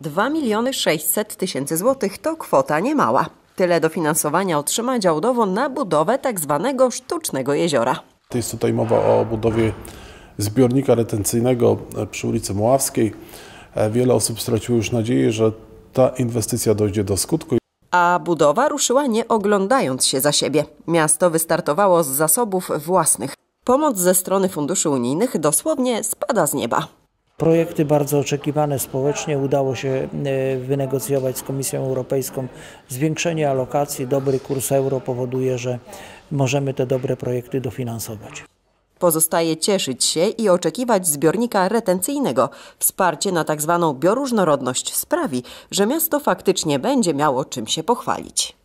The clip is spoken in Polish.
2 miliony 600 tysięcy złotych to kwota niemała. Tyle dofinansowania otrzyma działdowo na budowę tzw. Tak sztucznego jeziora. Jest tutaj mowa o budowie zbiornika retencyjnego e, przy ulicy Moławskiej. E, wiele osób straciło już nadzieję, że ta inwestycja dojdzie do skutku. A budowa ruszyła nie oglądając się za siebie. Miasto wystartowało z zasobów własnych. Pomoc ze strony funduszy unijnych dosłownie spada z nieba. Projekty bardzo oczekiwane społecznie. Udało się e, wynegocjować z Komisją Europejską zwiększenie alokacji. Dobry kurs euro powoduje, że możemy te dobre projekty dofinansować. Pozostaje cieszyć się i oczekiwać zbiornika retencyjnego. Wsparcie na tzw. Tak bioróżnorodność sprawi, że miasto faktycznie będzie miało czym się pochwalić.